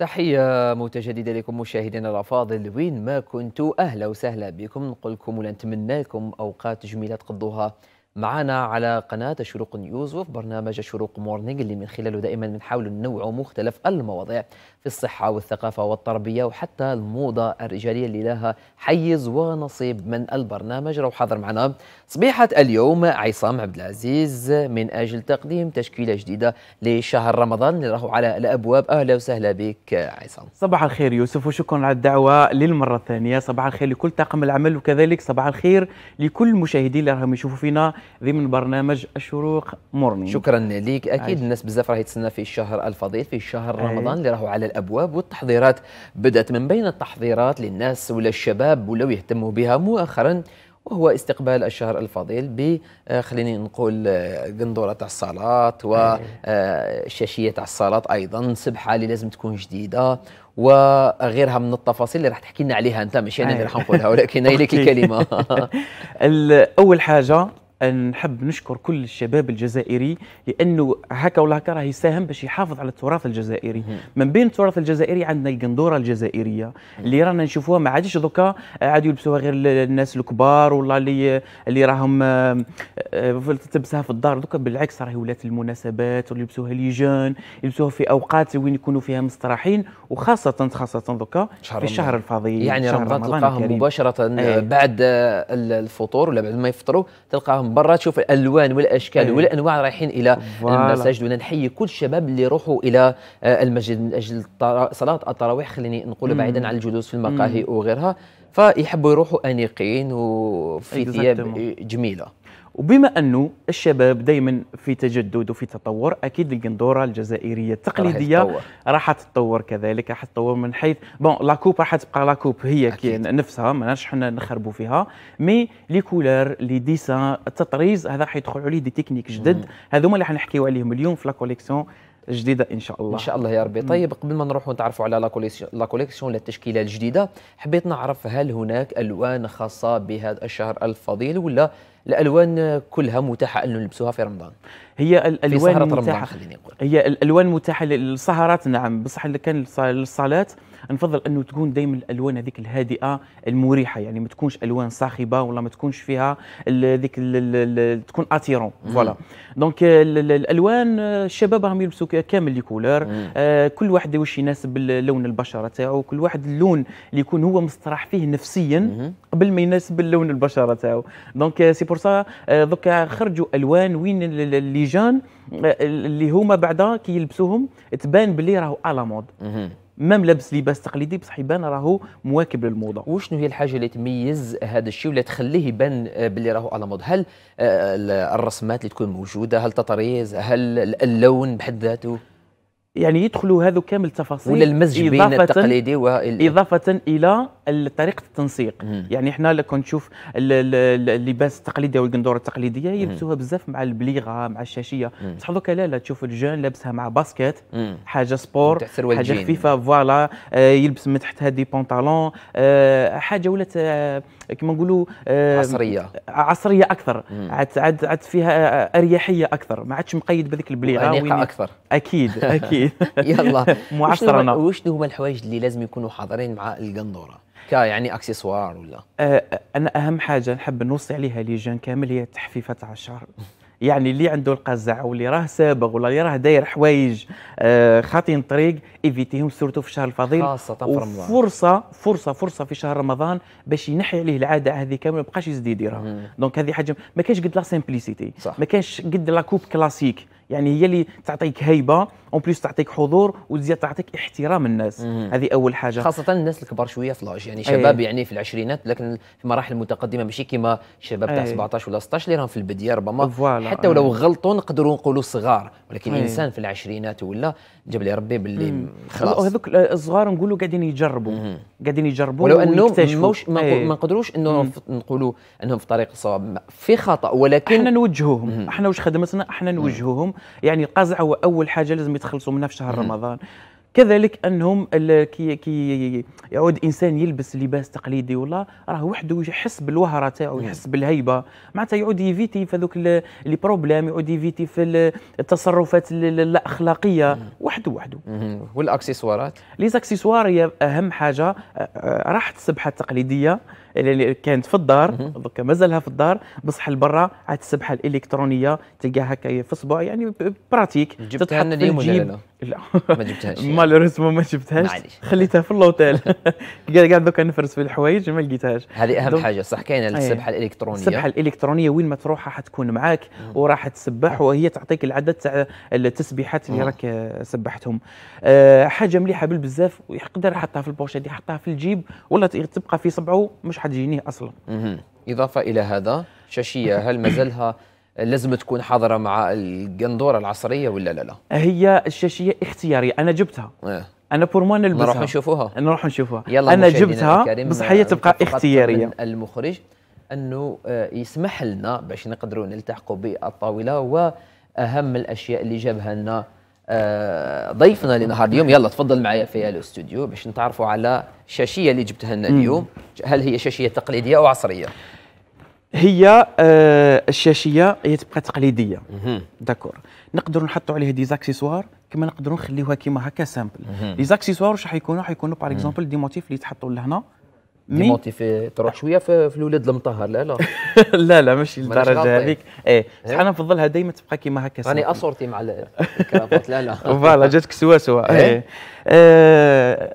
تحية متجددة لكم مشاهدينا الأفاضل وين ما كنتوا أهلا وسهلا بكم نقول لكم نتمنى لكم أوقات جميلة تقضوها معنا على قناة شروق نيوز وفي برنامج شروق مورنينج اللي من خلاله دائما بنحاول ننوع مختلف المواضيع في الصحة والثقافة والتربية وحتى الموضة الرجالية اللي لها حيز ونصيب من البرنامج رو حاضر معنا صبيحة اليوم عصام عبد العزيز من أجل تقديم تشكيلة جديدة لشهر رمضان اللي راهو على الأبواب أهلا وسهلا بك عصام صباح الخير يوسف وشكرا على الدعوة للمرة الثانية صباح الخير لكل طاقم العمل وكذلك صباح الخير لكل المشاهدين اللي راهم يشوفوا فينا ضمن برنامج الشروق مورنينغ شكرا ليك اكيد عايز. الناس بزاف راهي تستنى في الشهر الفضيل في شهر إيه. رمضان اللي راهو على الابواب والتحضيرات بدات من بين التحضيرات للناس ولا الشباب ولاو يهتموا بها مؤخرا وهو استقبال الشهر الفضيل ب آه، خليني نقول آه، قندوره تاع الصلاه إيه. وشاشيه تاع الصلاه ايضا سبحه اللي لازم تكون جديده وغيرها من التفاصيل اللي راح تحكي لنا عليها انت ماشي انا إيه. اللي راح نقولها ولكن هي لك الكلمه اول حاجه نحب نشكر كل الشباب الجزائري لانه هكا ولا هكا راه يساهم باش يحافظ على التراث الجزائري من بين التراث الجزائري عندنا القندوره الجزائريه اللي رانا نشوفوها ما عادش دوكا عاد يلبسوها غير الناس الكبار ولا اللي اللي راهم آه، آه، تلبسها في الدار دوكا بالعكس راهي ولات المناسبات يلبسوها جون يلبسوها في اوقات وين يكونوا فيها مستراحين وخاصه خاصه دوكا في الشهر الفضيل يعني رمضان تلقاهم مباشره إيه. بعد الفطور ولا بعد ما يفطروا تلقاهم برا تشوف الالوان والاشكال أيه. والانواع رايحين الى فوالا. المساجد ونحيي كل الشباب اللي يروحوا الى آه، المسجد من اجل صلاه التراويح خليني نقول بعيدا عن الجلوس في المقاهي وغيرها فيحبوا يروحوا انيقين وفي إيه، ثياب جميله وبما انه الشباب دائما في تجدد وفي تطور اكيد القندوره الجزائريه التقليديه راح تتطور كذلك راح تتطور من حيث بون لا كوب راح تبقى لا كوب هي أكيد. نفسها ما حنا نخربوا فيها مي لي كولور لي ديسان التطريز هذا راح يدخل عليه دي تكنيك جدد هذوما اللي راح نحكيو عليهم اليوم في لا كوليكسيون جديده ان شاء الله ان شاء الله يا ربي طيب قبل ما نروحوا نتعرفوا على لا كوليكسيون للتشكيله التشكيله الجديده حبيت نعرف هل هناك الوان خاصه بهذا الشهر الفضيل ولا الالوان كلها متاحه ان نلبسوها في رمضان هي الالوان المتاحه خليني اقول هي الالوان المتاحه للسهرات نعم بصح اللي كان للصالات نفضل انه تكون دائما الالوان هذيك الهادئه المريحه يعني ما تكونش الوان صاخبه ولا ما تكونش فيها ذيك تكون اتيرون فوالا دونك الالوان الشباب راهم يلبسوا كامل لي كولور آه، كل واحد واش يناسب لون البشره تاعو كل واحد اللون اللي يكون هو مستراح فيه نفسيا قبل ما يناسب لون البشره تاعو دونك سي بور سا دوكا خرجوا الوان وين اللي لجان اللي هما بعدا كي يلبسوهم تبان بلي راهو على مود مام لابس لباس تقليدي بصح يبان راهو مواكب للموضه وشنو هي الحاجه اللي تميز هذا الشيء ولا تخليه يبان بلي راهو على مود هل آه، الرسمات اللي تكون موجوده هل تطريز هل اللون بحد ذاته يعني يدخلوا هذو كامل التفاصيل ولا المزج بين التقليدي وال... اضافه الى طريقه التنسيق مم. يعني احنا لو نشوف اللباس التقليدي او القندوره التقليديه يلبسوها بزاف مع البليغه مع الشاشيه بصح دوكا لا لا تشوف الجون لابسها مع باسكيت حاجه سبور حاجه خفيفه فوالا آه يلبس من تحتها دي بونطالون آه حاجه ولات آه كما نقولوا آه، عصريه عصريه اكثر عاد عاد عاد فيها آه، اريحيه اكثر ما عادش مقيد بهذيك البليغه اكثر اكيد اكيد يلا معصرنا واش هما الحوايج اللي لازم يكونوا حاضرين مع القندوره يعني اكسسوار ولا أه،, آه انا اهم حاجه نحب نوصي عليها لي جون كامل هي تحفيفه على الشعر يعني اللي عنده القزع واللي راه سابغ ولا اللي راه داير حوايج آه خاطين طريق ايفيتيهم سورتو في شهر الفضيل خاصة في رمضان فرصة فرصة فرصة في شهر رمضان باش ينحي عليه العادة هذه كاملة ما يبقاش يزيد يديرها دونك هذه حاجة ما كانش قد لا سيمبليسيتي ما كانش قد لا كوب كلاسيك يعني هي اللي تعطيك هيبه اون بليس تعطيك حضور وتزيد تعطيك احترام الناس هذه اول حاجه خاصه الناس الكبار شويه في لاج يعني إيه. شباب أي. يعني في العشرينات لكن في مراحل متقدمه ماشي كما شباب تاع 17 إيه. ولا 16 اللي راهم في البديه ربما فوالا. حتى ولو إيه. غلطوا نقدروا نقولوا صغار ولكن أي. انسان في العشرينات ولا جاب لي ربي باللي مم. خلاص هذوك الصغار نقولوا قاعدين يجربوا قاعدين يجربوا ولو انه موش ما, ما نقدروش انه نقولوا انهم في طريق الصواب في خطا ولكن احنا نوجهوهم احنا واش خدمتنا احنا نوجهوهم يعني القزع هو اول حاجه لازم يتخلصوا منها في شهر رمضان كذلك انهم كي, كي يعود انسان يلبس لباس تقليدي ولا راه وحده يحس بالوهره تاعو يحس بالهيبه معناتها يعود يفيتي في هذوك لي بروبليم يعود يفيتي في التصرفات الاخلاقيه وحده وحده والاكسسوارات لي اكسسوار هي اهم حاجه راحت السبحه التقليديه اللي كانت في الدار دوكا مازالها في الدار بصح لبرا عاد السبحه الالكترونيه تلقاها هكا في الصبع يعني براتيك جبتها لنا اليوم ولا لا ما جبتهاش يعني. مالوريزمون ما جبتهاش معليش خليتها في اللوتيل قاعد دوكا نفرس في الحوايج ما لقيتهاش هذه اهم حاجه صح كاينه إيه. السبحه الالكترونيه السبحه الالكترونيه وين ما تروحها حتكون معاك وراح تسبح وهي تعطيك العدد تاع التسبيحات اللي راك سبحتهم أه حاجه مليحه بالبزاف يقدر يحطها في دي يحطها في الجيب ولا تبقى في صبعه مش حتجينيه اصلا اضافه الى هذا شاشيه هل مازالها لازم تكون حاضره مع القندوره العصريه ولا لا لا هي الشاشيه اختياريه انا جبتها إيه. انا بورما نلبسها نروح نشوفوها نروح نشوفوها يلا انا جبتها بس هي تبقى اختياريه المخرج انه آه، يسمح لنا باش نقدروا نلتحقوا بالطاوله واهم الاشياء اللي جابها لنا آه، ضيفنا لنهار اليوم يلا تفضل معايا في الاستوديو باش نتعرفوا على الشاشيه اللي جبتها لنا اليوم هل هي شاشيه تقليديه او عصريه هي آه الشاشيه هي تبقى تقليديه داكور نقدروا نحطوا عليها دي زاكسيسوار كما نقدروا نخليوها كيما هكا سامبل لي زاكسيسوار واش راح يكونوا راح يكونوا باغ اكزومبل دي موتيف اللي تحطوا لهنا دي موتيف تروح شويه في, في الولاد المطهر لا لا لا لا ماشي للدرجه هذيك إيه،, ايه بصح انا نفضلها دائما تبقى كيما هكا راني اصورتي مع الكرافات لا لا فوالا جاتك سوا سوا إيه. إيه.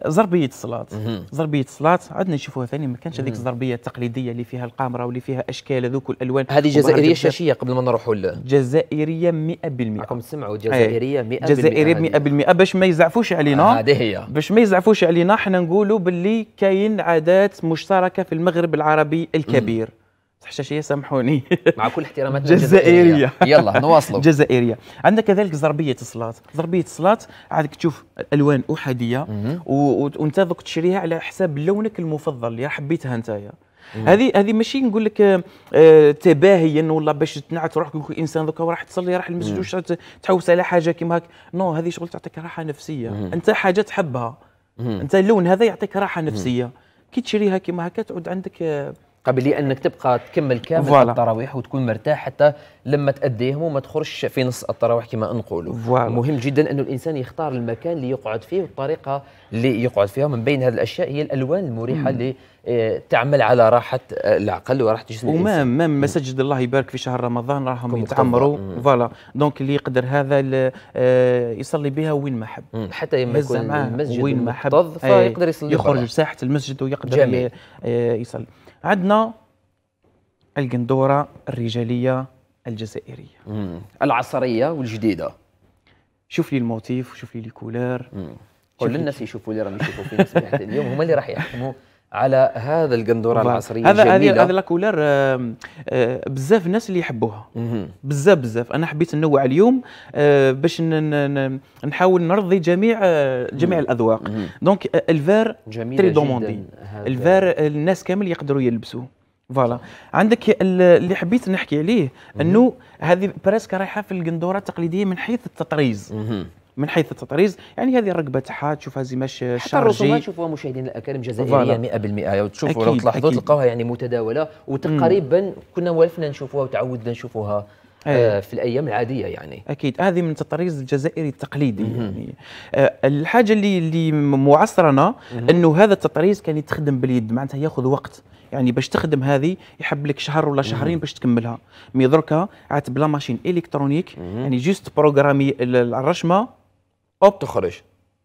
زربيه آه، الصلاه زربيه الصلاه عندنا نشوفوها ثاني ما كانش هذيك الزربيه التقليديه اللي فيها القامره واللي فيها اشكال هذوك الالوان هذه جزائريه شاشيه قبل ما نروحوا جزائريه 100% راكم تسمعوا إيه. جزائريه 100% جزائريه 100% باش ما يزعفوش علينا آه، هذه آه هي باش ما يزعفوش علينا حنا نقولوا باللي كاين عادات مشتركه في المغرب العربي الكبير مم. حشاشيه سامحوني مع كل احتراماتنا الجزائريه يلا نواصلوا جزائريه عندنا كذلك زربيه الصلاه زربيه الصلاه عادك تشوف الوان احاديه وانت ذوك تشريها على حساب لونك المفضل اللي حبيتها نتايا هذه هذه ماشي نقول لك آه تباهيا ولا باش تنعت روحك يقول الانسان دوكا راح تصلي راح المسجد واش تحوس على حاجه كيما هاك نو هذه شغل تعطيك راحه نفسيه مم. انت حاجه تحبها مم. انت اللون هذا يعطيك راحه نفسيه مم. كي تشريها كيما هكا تعود عندك آه قبل انك تبقى تكمل كامل فوالا. التراويح وتكون مرتاح حتى لما تأديهم وما تخرجش في نص التراويح كما نقولوا فوالا. مهم جدا انه الانسان يختار المكان اللي يقعد فيه والطريقه اللي يقعد فيها من بين هذه الاشياء هي الالوان المريحه مم. اللي آه، تعمل على راحه العقل وراحه جسم وما ما مسجد الله يبارك في شهر رمضان راهم يتعمروا فوالا دونك اللي يقدر هذا آه، يصلي بها وين ما حب حتى يما يكون المسجد وين ما حب فيقدر يصلي آه، يخرج ساحه المسجد ويقدر جميل. يصلي عندنا القندوره الرجاليه الجزائريه مم. العصريه والجديده شوف لي الموتيف وشوف لي الكولار كل الناس يشوفوا لي راهم يشوفوا فينا اليوم هما اللي راح يحكموا على هذا القندوره العصريه هذا هذه هذه لاكولار آه، آه، بزاف الناس اللي يحبوها بزاف بزاف انا حبيت نوع اليوم آه، باش نحاول نرضي جميع جميع الاذواق دونك الفار تري دوموندي الفار الناس كامل يقدروا يلبسوه فوالا عندك اللي حبيت نحكي عليه انه هذه بريسك رايحه في القندوره التقليديه من حيث التطريز من حيث التطريز يعني هذه الرقبه تاعها تشوفها زي زيماش شارجي حتى الرسومات تشوفوها مشاهدينا الاكارم جزائريه 100% وتشوفوا أيوة، لو تلاحظوا تلقاوها يعني متداوله وتقريبا كنا والفنا نشوفوها وتعودنا نشوفوها أيه. في الايام العاديه يعني اكيد هذه من التطريز الجزائري التقليدي يعني آه، الحاجه اللي اللي معصرنا انه هذا التطريز كان يتخدم باليد معناتها ياخذ وقت يعني باش تخدم هذه يحب لك شهر ولا شهرين باش تكملها مي دركا عاد بلا ماشين الكترونيك يعني جوست بروغرامي الرشمه او بتخرج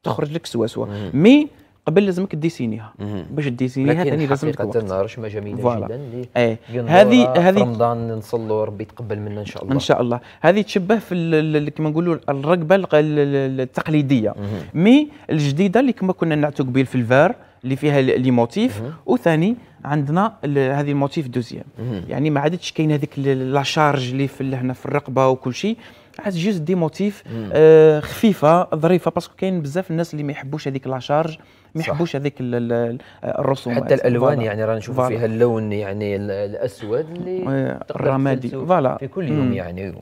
تخرج لك سوا مي قبل لازمك ديسينيها باش ديسينيها ثاني لازم تكون وقت حقيقه رسمه جميله والا. جدا ايه هذه هذه رمضان نصلوا ربي يتقبل منا ان شاء الله ان شاء الله هذه تشبه في كما نقولوا الرقبه التقليديه مي الجديده اللي كما كنا نعتو قبيل في الفار اللي فيها لي موتيف وثاني عندنا هذه الموتيف دوزيام يعني ما عادتش كاين هذيك لا شارج اللي في هنا في الرقبه وكل شيء عاد جوست دي موتيف آه خفيفه ظريفه باسكو كاين بزاف الناس اللي ما يحبوش هذيك لاشارج ما يحبوش هذيك الرسوم حتى الالوان يعني رانا نشوفوا فيها اللون يعني الاسود اللي آه، الرمادي فوالا في كل يوم مم. يعني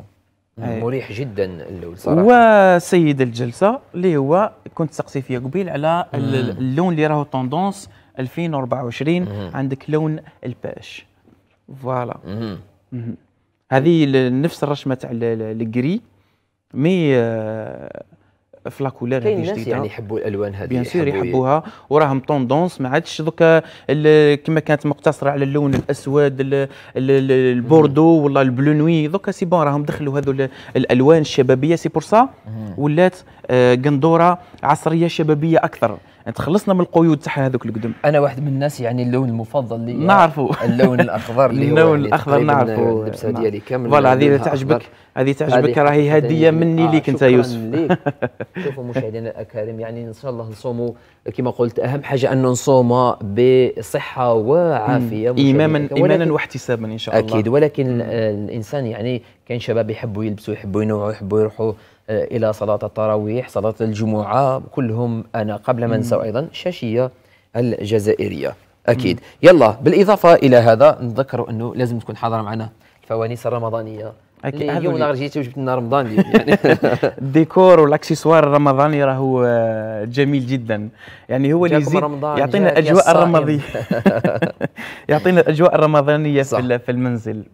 مريح جدا اللون صراحه وسيد الجلسه اللي هو كنت سقسي فيه قبيل على اللون اللي راهو توندونس 2024 مم. عندك لون الباش فوالا هذه نفس الرشمه تاع الجري مي آه، في لاكولير هذه جديده الناس يعني يحبوا الالوان هذه بيان سور يحبوها وراهم طوندونس ما عادش دوكا كما كانت مقتصره على اللون الاسود البوردو ولا البلو نوي دوكا سي بون راهم دخلوا هذو الالوان الشبابيه سي بور سا ولات آه، قندوره عصريه شبابيه اكثر تخلصنا من القيود تاع هذوك القدم انا واحد من الناس يعني اللون المفضل لي نعرفو اللون الاخضر اللي اللون الاخضر نعرفو اللبسه ديالي كامل فوالا هذه تعجبك هذه تعجبك راهي هديه مني آه، ليك انت يوسف شوفوا مشاهدينا الاكارم يعني ان شاء الله نصوموا كما قلت اهم حاجه ان نصوم بصحه وعافيه ايمانا ايمانا واحتسابا ان شاء الله اكيد ولكن الانسان يعني كاين شباب يحبوا يلبسوا يحبوا ينوعوا يحبوا يروحوا آه، الى صلاه التراويح صلاه الجمعه كلهم انا قبل ما انسى ايضا الشاشيه الجزائريه اكيد يلا بالاضافه الى هذا نذكر انه لازم تكون حاضره معنا الفوانيس الرمضانيه اليوم انا جيت وجبت لنا رمضان يعني الديكور والاكسسوار الرمضاني راهو آه، جميل جدا يعني هو اللي يزيد يعطينا الاجواء الرمضانيه يعطينا الاجواء الرمضانيه في, في المنزل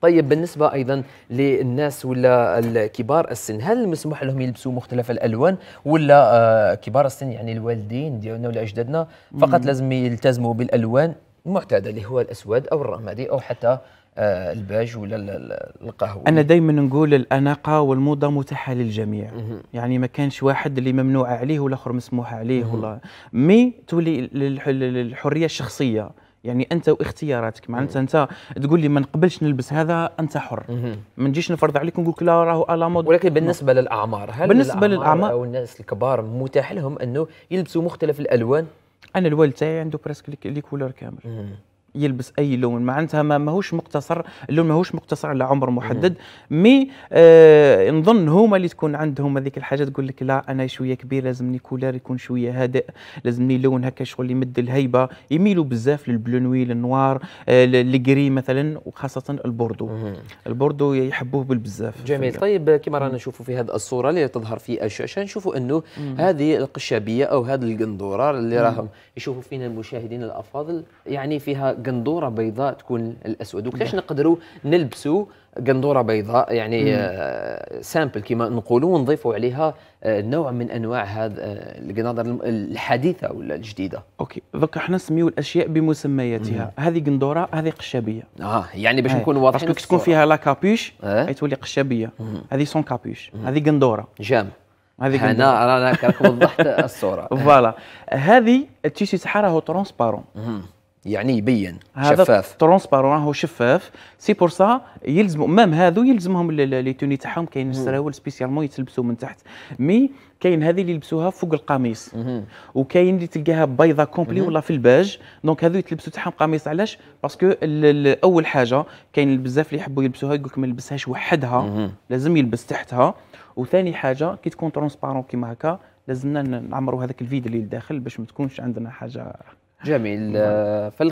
طيب بالنسبه ايضا للناس ولا كبار السن هل مسموح لهم يلبسوا مختلف الالوان ولا آه، كبار السن يعني الوالدين ديالنا ولا اجدادنا فقط لازم يلتزموا بالالوان المعتاده اللي هو الاسود او الرمادي او حتى آه، الباج ولا القهوه انا دائما نقول الاناقه والموضه متاحه للجميع يعني ما كانش واحد اللي ممنوع عليه والاخر مسموح عليه والله مي تولي الحريه الشخصيه يعني انت واختياراتك معناتها انت تقول لي ما نقبلش نلبس هذا انت حر ما نجيش نفرض عليك ونقول لك لا راهو الا مود ولكن بالنسبه للاعمار هل بالنسبه للاعمار او الناس الكبار متاح لهم انه يلبسوا مختلف الالوان انا الوالد تاعي عنده برسك لي كولور كامل يلبس اي لون معناتها ما ماهوش مقتصر اللون ماهوش مقتصر على عمر محدد مي آه نظن هما اللي تكون عندهم هذيك الحاجه تقول لك لا انا شويه كبير لازمني كولار يكون شويه هادئ لازمني لون هكا شغل يمد الهيبه يميلوا بزاف للبلونوي للنوار آه للجري مثلا وخاصه البوردو البوردو يحبوه بالبزاف جميل طيب كما رانا نشوفوا في هذه الصوره اللي تظهر في الشاشه نشوفوا انه هذه القشابيه او هذه القندوره اللي راهم يشوفوا فينا المشاهدين الافاضل يعني فيها قندوره بيضاء تكون الاسود وكيفاش نعم. نقدروا نلبسوا قندوره بيضاء يعني سامبل آه، كما نقولوا ونضيفوا عليها آه، نوع من انواع هذا آه، القنادر الحديثه ولا الجديده اوكي دوك احنا نسميو الاشياء بمسمياتها هذه قندوره هذه قشابيه اه يعني باش نكون واضحين باسكو تكون فيها لا كابيش آه؟ تولي قشابيه هذه سون كابيش هذه قندوره جام هذه انا راك وضحت الصوره فوالا هذه التيشي تاعها ترونسبارون يعني يبين شفاف ترونسبارون هو شفاف سي بور سا يلزم مام هذو يلزمهم لي توني تاعهم كاين السراول سبيسيالمون يتلبسوا من تحت مي كاين هذه اللي يلبسوها فوق القميص وكاين اللي تلقاها بيضه كومبلي ولا في الباج دونك هذو يتلبسوا تاعهم قميص علاش باسكو اول حاجه كاين بزاف اللي يحبوا يلبسوها يقول لك ما نلبسهاش وحدها لازم يلبس تحتها وثاني حاجه كي تكون ترونسبارون كيما هكا لازمنا نعمروا هذاك الفيد اللي لداخل باش ما تكونش عندنا حاجه جميل نعم. آه، في